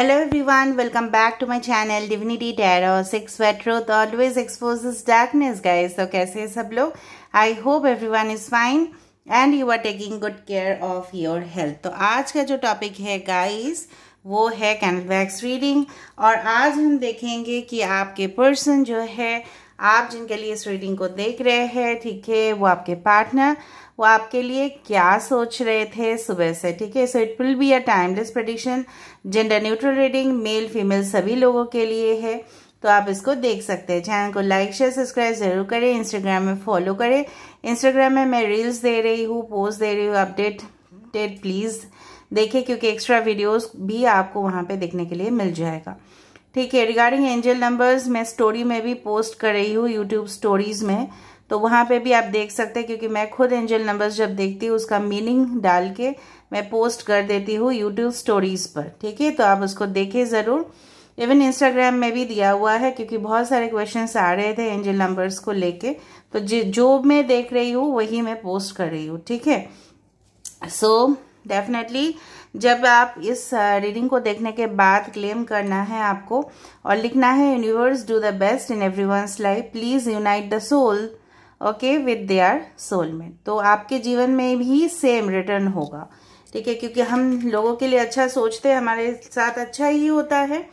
Hello everyone welcome back to my channel divinity zero six vetroth always expose darkness guys तो कैसे हैं सब लोग I hope everyone is fine and you are taking good care of your health तो आज का जो topic है गाइस वो है वैक्स रीडिंग और आज हम देखेंगे कि आपके पर्सन जो है आप जिनके लिए इस रीडिंग को देख रहे हैं ठीक है वो आपके पार्टनर वो आपके लिए क्या सोच रहे थे सुबह से ठीक है so it will be a timeless prediction gender neutral reading male female सभी लोगों के लिए है तो आप इसको देख सकते हैं चैनल को लाइक शेयर सब्सक्राइब जरूर करें इंस्टाग्राम में फॉलो करें इंस्टाग्राम में मैं रील्स दे रही हूँ पोस्ट दे रही हूँ अपडेट डेट प्लीज़ देखें क्योंकि एक्स्ट्रा वीडियोस भी आपको वहाँ पे देखने के लिए मिल जाएगा ठीक है रिगार्डिंग एंजल नंबर्स मैं स्टोरी में भी पोस्ट कर रही हूँ यूट्यूब स्टोरीज़ में तो वहाँ पे भी आप देख सकते हैं क्योंकि मैं खुद एंजल नंबर्स जब देखती हूँ उसका मीनिंग डाल के मैं पोस्ट कर देती हूँ यूट्यूब स्टोरीज़ पर ठीक है तो आप उसको देखें ज़रूर इवन इंस्टाग्राम में भी दिया हुआ है क्योंकि बहुत सारे क्वेश्चन आ रहे थे एंजल नंबर्स को लेके तो जो मैं देख रही हूँ वही मैं पोस्ट कर रही हूँ ठीक है सो डेफिनेटली जब आप इस रीडिंग को देखने के बाद क्लेम करना है आपको और लिखना है universe do the best in every one life please unite the soul okay with their soulmate तो आपके जीवन में भी सेम रिटर्न होगा ठीक है क्योंकि हम लोगों के लिए अच्छा सोचते हैं हमारे साथ अच्छा ही होता है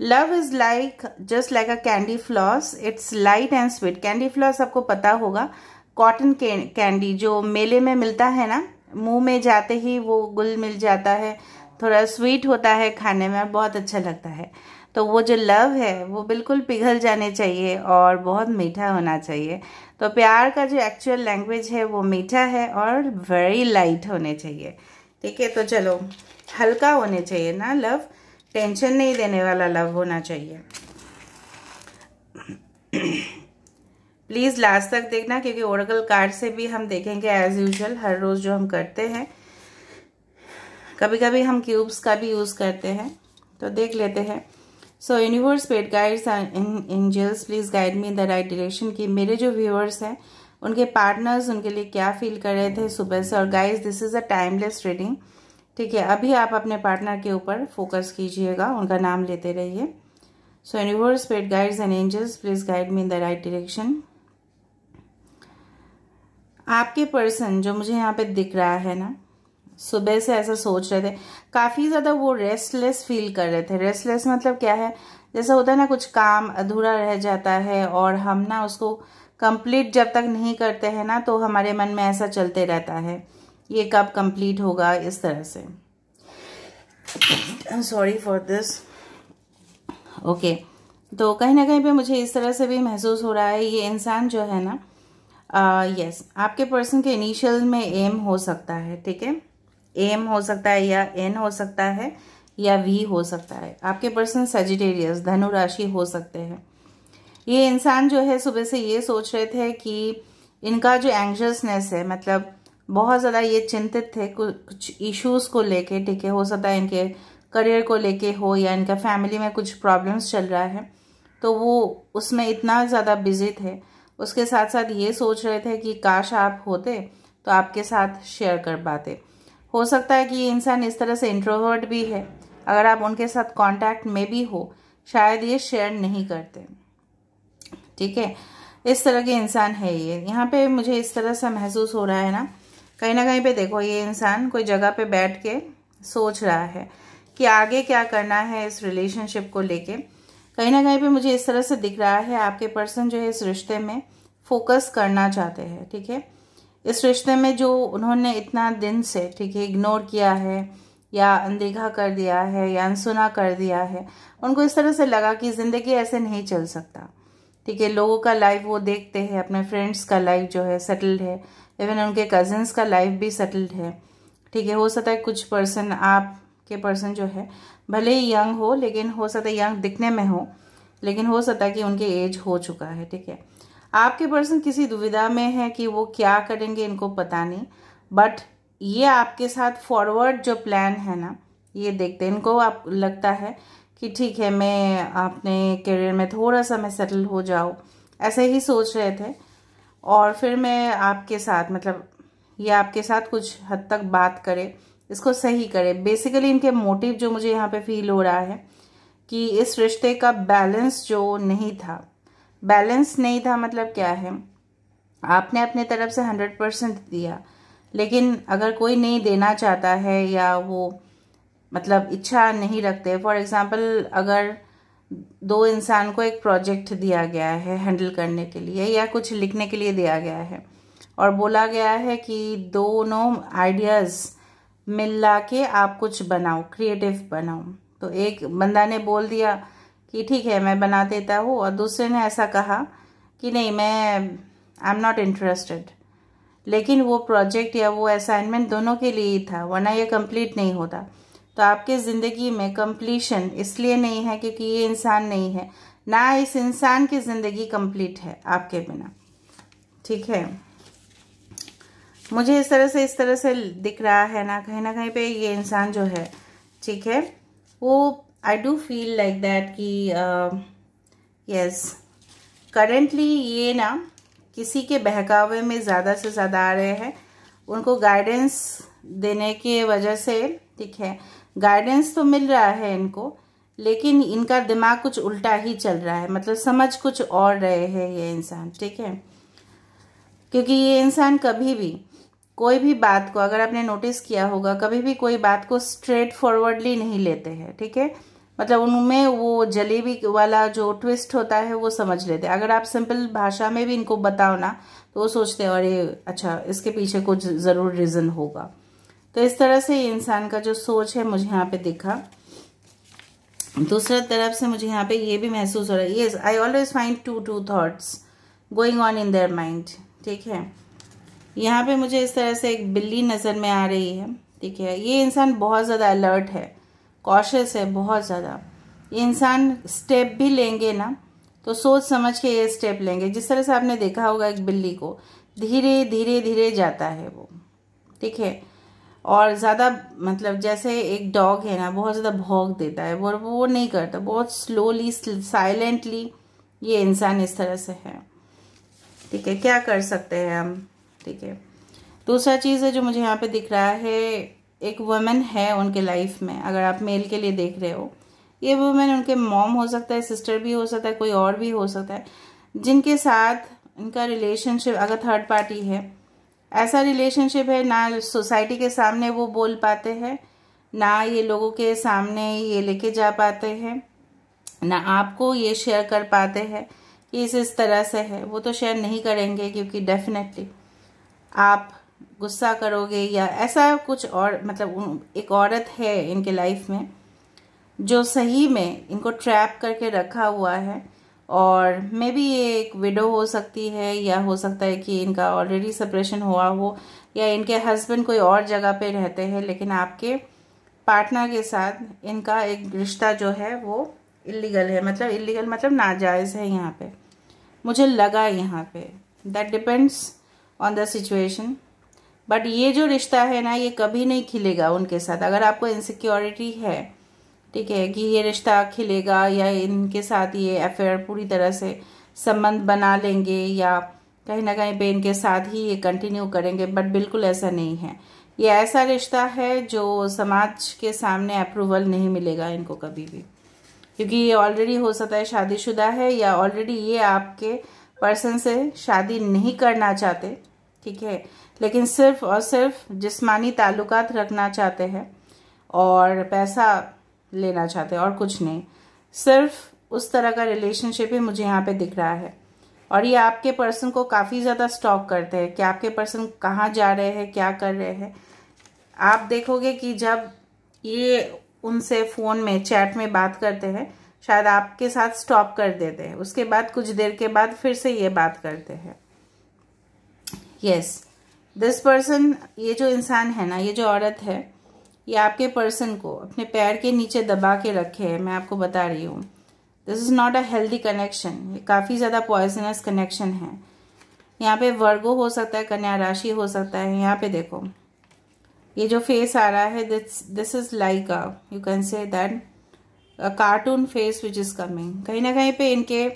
love is like just like a candy floss it's light and sweet candy floss आपको पता होगा कॉटन कैंडी जो मेले में मिलता है ना मुंह में जाते ही वो गुल मिल जाता है थोड़ा स्वीट होता है खाने में और बहुत अच्छा लगता है तो वो जो लव है वो बिल्कुल पिघल जाने चाहिए और बहुत मीठा होना चाहिए तो प्यार का जो एक्चुअल लैंग्वेज है वो मीठा है और वेरी लाइट होने चाहिए ठीक है तो चलो हल्का होने चाहिए ना लव टेंशन नहीं देने वाला लव होना चाहिए प्लीज़ लास्ट तक देखना क्योंकि ओरगल कार्ड से भी हम देखेंगे एज यूजल हर रोज़ जो हम करते हैं कभी कभी हम क्यूब्स का भी यूज़ करते हैं तो देख लेते हैं so universe paid guides angels please guide me in the right direction कि मेरे जो व्यूअर्स हैं उनके पार्टनर्स उनके लिए क्या फील कर रहे थे सुबह से और guys this is a timeless reading ठीक है अभी आप अपने पार्टनर के ऊपर फोकस कीजिएगा उनका नाम लेते रहिए so universe paid guides and angels please guide me in the right direction आपके पर्सन जो मुझे यहाँ पे दिख रहा है ना सुबह से ऐसा सोच रहे थे काफ़ी ज़्यादा वो रेस्टलेस फील कर रहे थे रेस्टलेस मतलब क्या है जैसे होता है ना कुछ काम अधूरा रह जाता है और हम ना उसको कंप्लीट जब तक नहीं करते हैं ना तो हमारे मन में ऐसा चलते रहता है ये कब कंप्लीट होगा इस तरह से सॉरी फॉर दिस ओके तो कहीं ना कहीं पे मुझे इस तरह से भी महसूस हो रहा है ये इंसान जो है ना यस yes, आपके पर्सन के इनिशियल में एम हो सकता है ठीक है एम हो सकता है या एन हो सकता है या वी हो सकता है आपके पर्सन सेजिटेरियस धनुराशि हो सकते हैं ये इंसान जो है सुबह से ये सोच रहे थे कि इनका जो एंग्जसनेस है मतलब बहुत ज़्यादा ये चिंतित थे कुछ इश्यूज को लेके ठीक है हो सकता है इनके करियर को लेके हो या इनका फैमिली में कुछ प्रॉब्लम्स चल रहा है तो वो उसमें इतना ज़्यादा बिजी थे उसके साथ साथ ये सोच रहे थे कि काश आप होते तो आपके साथ शेयर कर पाते हो सकता है कि ये इंसान इस तरह से इंट्रोवर्ट भी है अगर आप उनके साथ कांटेक्ट में भी हो शायद ये शेयर नहीं करते ठीक है इस तरह के इंसान है ये यहाँ पे मुझे इस तरह सा महसूस हो रहा है ना कहीं ना कहीं पे देखो ये इंसान कोई जगह पे बैठ के सोच रहा है कि आगे क्या करना है इस रिलेशनशिप को लेके कहीं ना कहीं पे मुझे इस तरह से दिख रहा है आपके पर्सन जो है इस रिश्ते में फोकस करना चाहते हैं ठीक है थीके? इस रिश्ते में जो उन्होंने इतना दिन से ठीक है इग्नोर किया है या अनदेखा कर दिया है या अनसुना कर दिया है उनको इस तरह से लगा कि ज़िंदगी ऐसे नहीं चल सकता ठीक है लोगों का लाइफ वो देखते हैं अपने फ्रेंड्स का लाइफ जो है सेटल्ड है इवन उनके कज़न्स का लाइफ भी सेटल्ड है ठीक है हो सकता है कुछ पर्सन आप के पर्सन जो है भले ही यंग हो लेकिन हो सकता है यंग दिखने में हो लेकिन हो सकता है कि उनके एज हो चुका है ठीक है आपके पर्सन किसी दुविधा में है कि वो क्या करेंगे इनको पता नहीं बट ये आपके साथ फॉरवर्ड जो प्लान है ना ये देखते हैं इनको आप लगता है कि ठीक है मैं अपने करियर में थोड़ा सा मैं सेटल हो जाऊँ ऐसे ही सोच रहे थे और फिर मैं आपके साथ मतलब ये आपके साथ कुछ हद तक बात करे इसको सही करे बेसिकली इनके मोटिव जो मुझे यहाँ पे फील हो रहा है कि इस रिश्ते का बैलेंस जो नहीं था बैलेंस नहीं था मतलब क्या है आपने अपने तरफ से हंड्रेड परसेंट दिया लेकिन अगर कोई नहीं देना चाहता है या वो मतलब इच्छा नहीं रखते फॉर एग्ज़ाम्पल अगर दो इंसान को एक प्रोजेक्ट दिया गया है हैंडल करने के लिए या कुछ लिखने के लिए दिया गया है और बोला गया है कि दोनों आइडियाज़ मिला के आप कुछ बनाओ क्रिएटिव बनाओ तो एक बंदा ने बोल दिया कि ठीक है मैं बना देता हूँ और दूसरे ने ऐसा कहा कि नहीं मैं आई एम नॉट इंटरेस्टेड लेकिन वो प्रोजेक्ट या वो असाइनमेंट दोनों के लिए ही था वरना ये कंप्लीट नहीं होता तो आपके ज़िंदगी में कंप्लीशन इसलिए नहीं है क्योंकि ये इंसान नहीं है ना इस इंसान की ज़िंदगी कंप्लीट है आपके बिना ठीक है मुझे इस तरह से इस तरह से दिख रहा है ना कहीं ना कहीं पे ये इंसान जो है ठीक है वो I do feel like that कि यस uh, करेंटली yes, ये ना किसी के बहकावे में ज़्यादा से ज़्यादा आ रहे हैं उनको गाइडेंस देने के वजह से ठीक है गाइडेंस तो मिल रहा है इनको लेकिन इनका दिमाग कुछ उल्टा ही चल रहा है मतलब समझ कुछ और रहे हैं ये इंसान ठीक है क्योंकि ये इंसान कभी भी कोई भी बात को अगर आपने नोटिस किया होगा कभी भी कोई बात को स्ट्रेट फॉरवर्डली नहीं लेते हैं ठीक है थीके? मतलब उनमें वो जलेबी वाला जो ट्विस्ट होता है वो समझ लेते हैं अगर आप सिंपल भाषा में भी इनको बताओ ना तो वो सोचते हैं अरे अच्छा इसके पीछे कुछ ज़रूर रीज़न होगा तो इस तरह से ये इंसान का जो सोच है मुझे यहाँ पे दिखा दूसरा तरफ से मुझे यहाँ पे ये भी महसूस हो रहा है yes I always find to to thoughts going on in their mind ठीक है यहाँ पे मुझे इस तरह से एक बिल्ली नज़र में आ रही है ठीक है ये इंसान बहुत ज़्यादा अलर्ट है कॉशस है बहुत ज़्यादा ये इंसान स्टेप भी लेंगे ना तो सोच समझ के ये स्टेप लेंगे जिस तरह से आपने देखा होगा एक बिल्ली को धीरे धीरे धीरे जाता है वो ठीक है और ज़्यादा मतलब जैसे एक डॉग है ना बहुत ज़्यादा भोग देता है और वो नहीं करता बहुत स्लोली साइलेंटली ये इंसान इस तरह से है ठीक है क्या कर सकते हैं हम ठीक है दूसरा चीज़ है जो मुझे यहाँ पे दिख रहा है एक वुमेन है उनके लाइफ में अगर आप मेल के लिए देख रहे हो ये वुमेन उनके मॉम हो सकता है सिस्टर भी हो सकता है कोई और भी हो सकता है जिनके साथ इनका रिलेशनशिप अगर थर्ड पार्टी है ऐसा रिलेशनशिप है ना सोसाइटी के सामने वो बोल पाते हैं ना ये लोगों के सामने ये लेके जा पाते हैं ना आपको ये शेयर कर पाते हैं कि इस इस तरह से है वो तो शेयर नहीं करेंगे क्योंकि डेफिनेटली आप गुस्सा करोगे या ऐसा कुछ और मतलब एक औरत है इनके लाइफ में जो सही में इनको ट्रैप करके रखा हुआ है और मे भी ये एक विडो हो सकती है या हो सकता है कि इनका ऑलरेडी सेपरेशन हुआ हो या इनके हस्बैंड कोई और जगह पे रहते हैं लेकिन आपके पार्टनर के साथ इनका एक रिश्ता जो है वो इलीगल है मतलब इलीगल मतलब नाजायज़ है यहाँ पे मुझे लगा यहाँ पे that depends on the situation but ये जो रिश्ता है ना ये कभी नहीं खिलेगा उनके साथ अगर आपको इनसिक्योरिटी है ठीक है कि ये रिश्ता खिलेगा या इनके साथ ये अफेयर पूरी तरह से संबंध बना लेंगे या कहीं ना कहीं पे इनके साथ ही ये कंटिन्यू करेंगे बट बिल्कुल ऐसा नहीं है ये ऐसा रिश्ता है जो समाज के सामने अप्रूवल नहीं मिलेगा इनको कभी भी क्योंकि ये ऑलरेडी हो सकता है शादीशुदा है या ऑलरेडी ये आपके पर्सन से शादी नहीं करना चाहते ठीक है लेकिन सिर्फ और सिर्फ जिस्मानी ताल्लुकात रखना चाहते हैं और पैसा लेना चाहते और कुछ नहीं सिर्फ उस तरह का रिलेशनशिप ही मुझे यहाँ पे दिख रहा है और ये आपके पर्सन को काफ़ी ज़्यादा स्टॉक करते हैं कि आपके पर्सन कहाँ जा रहे हैं क्या कर रहे हैं आप देखोगे कि जब ये उनसे फ़ोन में चैट में बात करते हैं शायद आपके साथ स्टॉप कर देते हैं उसके बाद कुछ देर के बाद फिर से ये बात करते हैं यस दिस पर्सन ये जो इंसान है ना ये जो औरत है ये आपके पर्सन को अपने पैर के नीचे दबा के रखे है मैं आपको बता रही हूँ this is not a healthy connection ये काफ़ी ज़्यादा पॉइजनस कनेक्शन है यहाँ पे वर्गो हो सकता है कन्या राशि हो सकता है यहाँ पे देखो ये जो फेस आ रहा है this this is like a you can say that a cartoon face which is coming कहीं ना कहीं पे इनके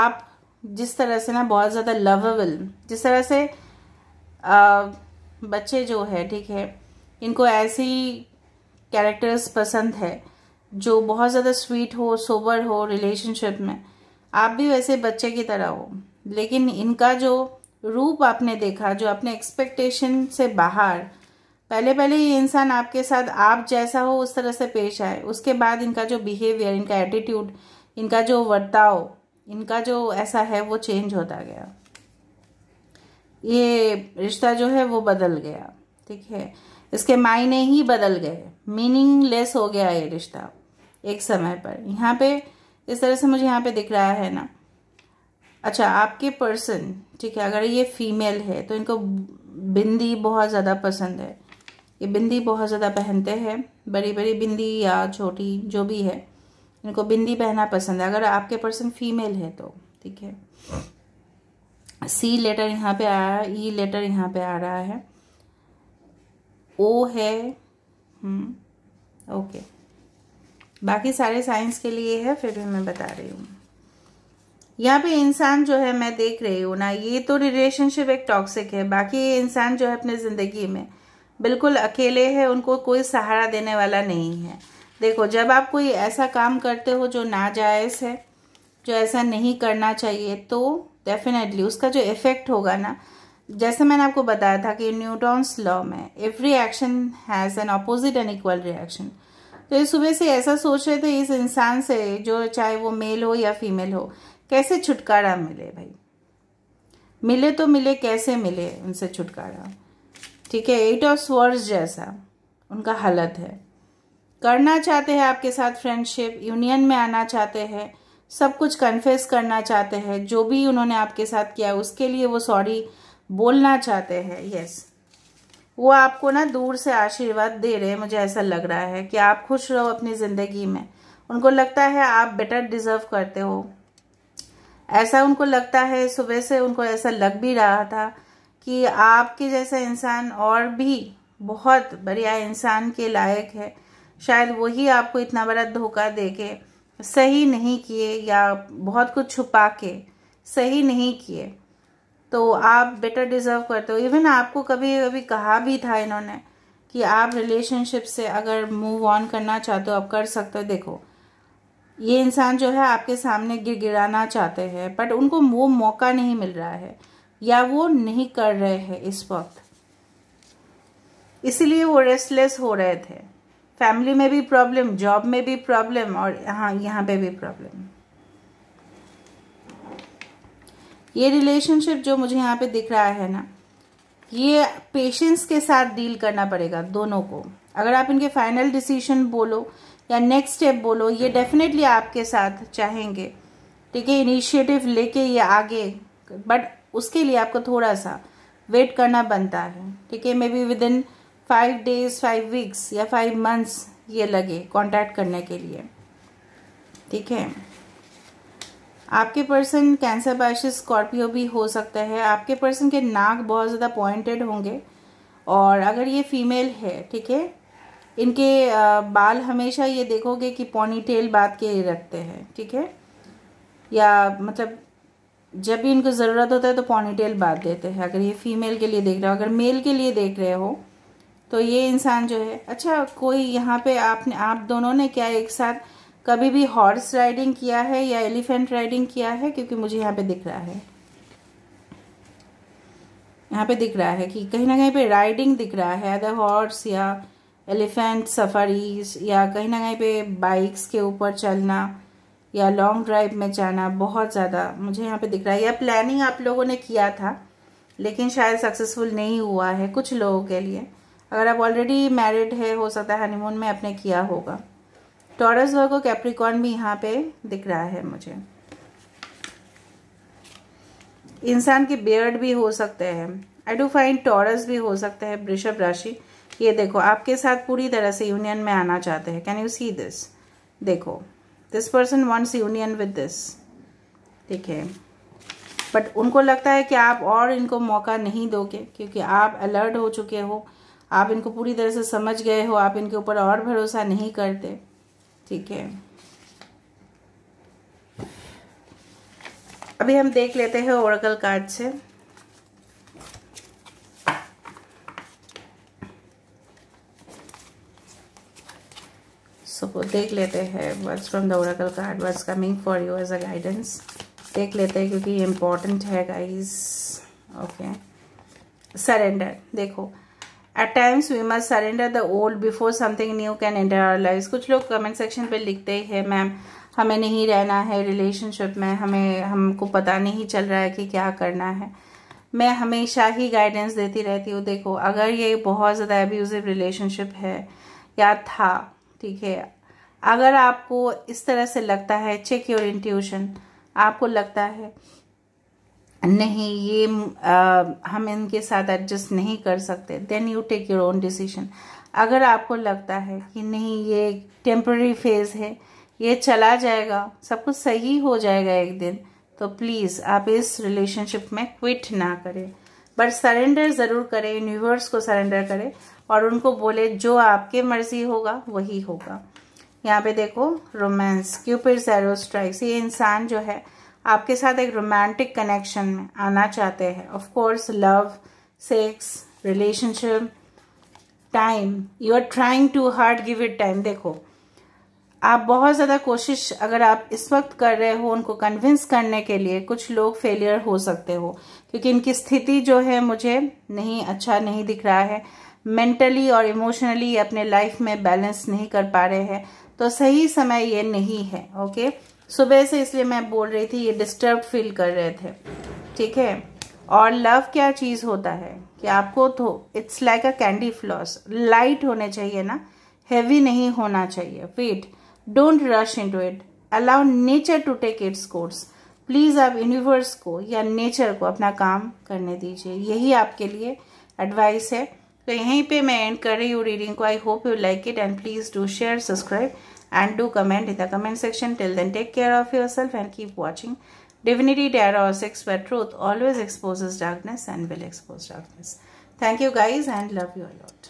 आप जिस तरह से ना बहुत ज़्यादा लवेबल जिस तरह से आ, बच्चे जो है ठीक है इनको ऐसे ही कैरेक्टर्स पसंद है जो बहुत ज़्यादा स्वीट हो सोबर हो रिलेशनशिप में आप भी वैसे बच्चे की तरह हो लेकिन इनका जो रूप आपने देखा जो अपने एक्सपेक्टेशन से बाहर पहले पहले ये इंसान आपके साथ आप जैसा हो उस तरह से पेश आए उसके बाद इनका जो बिहेवियर इनका एटीट्यूड इनका जो वर्ताव इनका जो ऐसा है वो चेंज होता गया ये रिश्ता जो है वो बदल गया ठीक है इसके मायने ही बदल गए मीनिंगलेस हो गया ये रिश्ता एक समय पर यहाँ पे इस तरह से मुझे यहाँ पे दिख रहा है ना अच्छा आपके पर्सन ठीक है अगर ये फीमेल है तो इनको बिंदी बहुत ज़्यादा पसंद है ये बिंदी बहुत ज़्यादा पहनते हैं बड़ी बड़ी बिंदी या छोटी जो भी है इनको बिंदी पहनना पसंद है अगर आपके पर्सन फीमेल है तो ठीक है सी लेटर यहाँ पे आया ई लेटर यहाँ पे आ रहा है ओ है ओके हम्म, बाकी सारे साइंस के लिए है फिर भी मैं बता रही हूँ यहाँ पे इंसान जो है मैं देख रही हूँ ना ये तो रिलेशनशिप एक टॉक्सिक है बाकी ये इंसान जो है अपने ज़िंदगी में बिल्कुल अकेले है उनको कोई सहारा देने वाला नहीं है देखो जब आप कोई ऐसा काम करते हो जो नाजायज़ है जो ऐसा नहीं करना चाहिए तो डेफिनेटली उसका जो इफ़ेक्ट होगा ना जैसे मैंने आपको बताया था कि न्यूटॉन्स लॉ में every action has an opposite and equal reaction तो ये सुबह से ऐसा सोच रहे थे इस इंसान से जो चाहे वो मेल हो या फीमेल हो कैसे छुटकारा मिले भाई मिले तो मिले कैसे मिले उनसे छुटकारा ठीक है एट ऑफ स्वर्स जैसा उनका हालत है करना चाहते हैं आपके साथ फ्रेंडशिप यूनियन में आना चाहते हैं सब कुछ कन्फेस करना चाहते हैं जो भी उन्होंने आपके साथ किया उसके लिए वो सॉरी बोलना चाहते हैं यस वो आपको ना दूर से आशीर्वाद दे रहे हैं मुझे ऐसा लग रहा है कि आप खुश रहो अपनी ज़िंदगी में उनको लगता है आप बेटर डिज़र्व करते हो ऐसा उनको लगता है सुबह से उनको ऐसा लग भी रहा था कि आपके जैसा इंसान और भी बहुत बढ़िया इंसान के लायक है शायद वही आपको इतना बड़ा धोखा दे के सही नहीं किए या बहुत कुछ छुपा के सही नहीं किए तो आप बेटर डिज़र्व करते हो इवन आपको कभी कभी कहा भी था इन्होंने कि आप रिलेशनशिप से अगर मूव ऑन करना चाहते हो आप कर सकते हो देखो ये इंसान जो है आपके सामने गिर गिराना चाहते हैं बट उनको वो मौका नहीं मिल रहा है या वो नहीं कर रहे हैं इस वक्त इसीलिए वो रेस्टलेस हो रहे थे फैमिली में भी प्रॉब्लम जॉब में भी प्रॉब्लम और हाँ यहाँ पे भी प्रॉब्लम ये रिलेशनशिप जो मुझे यहाँ पे दिख रहा है ना ये पेशेंस के साथ डील करना पड़ेगा दोनों को अगर आप इनके फाइनल डिसीजन बोलो या नेक्स्ट स्टेप बोलो ये डेफिनेटली आपके साथ चाहेंगे ठीक है इनिशिएटिव लेके ये आगे बट उसके लिए आपको थोड़ा सा वेट करना बनता है ठीक है maybe within five days five weeks या फाइव मंथ्स ये लगे कॉन्टैक्ट करने के लिए ठीक है आपके पर्सन कैंसर बैश स्कॉर्पियो भी हो सकता है आपके पर्सन के नाक बहुत ज़्यादा पॉइंटेड होंगे और अगर ये फीमेल है ठीक है इनके बाल हमेशा ये देखोगे कि पोनी टेल बात के रखते हैं ठीक है या मतलब जब भी इनको ज़रूरत होता है तो पोनी टेल बात देते हैं अगर ये फीमेल के लिए देख रहे हो अगर मेल के लिए देख रहे हो तो ये इंसान जो है अच्छा कोई यहाँ पे आपने आप दोनों ने क्या एक साथ कभी भी हॉर्स राइडिंग किया है या एलिफेंट राइडिंग किया है क्योंकि मुझे यहाँ पे दिख रहा है यहाँ पे दिख रहा है कि कहीं ना कहीं पे राइडिंग दिख रहा है अदर हॉर्स या एलिफेंट सफारीज या कहीं ना कहीं पे बाइक्स के ऊपर चलना या लॉन्ग ड्राइव में जाना बहुत ज़्यादा मुझे यहाँ पे दिख रहा है या प्लानिंग आप लोगों ने किया था लेकिन शायद सक्सेसफुल नहीं हुआ है कुछ लोगों के लिए अगर आप ऑलरेडी मैरिड है हो सकता है हनीमून में आपने किया होगा टॉरस वर्गो कैप्रिकॉन भी यहाँ पे दिख रहा है मुझे इंसान के बियर्ड भी हो सकते हैं आई डू फाइंड टॉरस भी हो सकते हैं वृषभ राशि ये देखो आपके साथ पूरी तरह से यूनियन में आना चाहते हैं कैन यू सी दिस देखो this person wants union with this ठीक है बट उनको लगता है कि आप और इनको मौका नहीं दोगे क्योंकि आप अलर्ट हो चुके हो आप इनको पूरी तरह से समझ गए हो आप इनके ऊपर और भरोसा नहीं करते ठीक है अभी हम देख लेते हैं ओरकल कार्ड से सो देख लेते हैं words from the oracle card words coming for you as a guidance देख लेते हैं क्योंकि इंपॉर्टेंट है गाइस ओके सरेंडर देखो at times we must surrender the old before something new can enter our life कुछ लोग कमेंट सेक्शन पर लिखते हैं मैम हमें नहीं रहना है रिलेशनशिप में हमें हमको पता नहीं चल रहा है कि क्या करना है मैं हमेशा ही गाइडेंस देती रहती हूँ देखो अगर ये बहुत ज़्यादा एब्यूज़िव रिलेशनशिप है या था ठीक है अगर आपको इस तरह से लगता है चेक योर इंट्यूशन आपको लगता है नहीं ये आ, हम इनके साथ एडजस्ट नहीं कर सकते then you take your own decision अगर आपको लगता है कि नहीं ये टेम्प्ररी फेज़ है ये चला जाएगा सब कुछ सही हो जाएगा एक दिन तो प्लीज़ आप इस रिलेशनशिप में क्विट ना करें बट सरेंडर ज़रूर करें यूनिवर्स को सरेंडर करें और उनको बोले जो आपके मर्जी होगा वही होगा यहाँ पे देखो रोमांस क्यूपिड एरो स्ट्राइक्स ये इंसान जो है आपके साथ एक रोमांटिक कनेक्शन में आना चाहते हैं of course love sex relationship time you are trying too hard give it time देखो आप बहुत ज़्यादा कोशिश अगर आप इस वक्त कर रहे हो उनको कन्विंस करने के लिए कुछ लोग फेलियर हो सकते हो क्योंकि इनकी स्थिति जो है मुझे नहीं अच्छा नहीं दिख रहा है मेंटली और इमोशनली अपने लाइफ में बैलेंस नहीं कर पा रहे हैं तो सही समय ये नहीं है ओके okay? सुबह से इसलिए मैं बोल रही थी ये डिस्टर्ब फील कर रहे थे ठीक है और लव क्या चीज़ होता है कि आपको तो it's like a candy floss light होने चाहिए ना हैवी नहीं होना चाहिए wait don't rush into it allow nature to take its course please आप यूनिवर्स को या नेचर को अपना काम करने दीजिए यही आपके लिए एडवाइस है तो यहीं पे मैं एंड कर रही हूँ रीडिंग को I hope you like it and please do share subscribe and do comment in the comment section. Till then, take care of yourself and keep watching. Divinity Dare or 06 where truth always exposes darkness and will expose darkness. Thank you guys and love you a lot.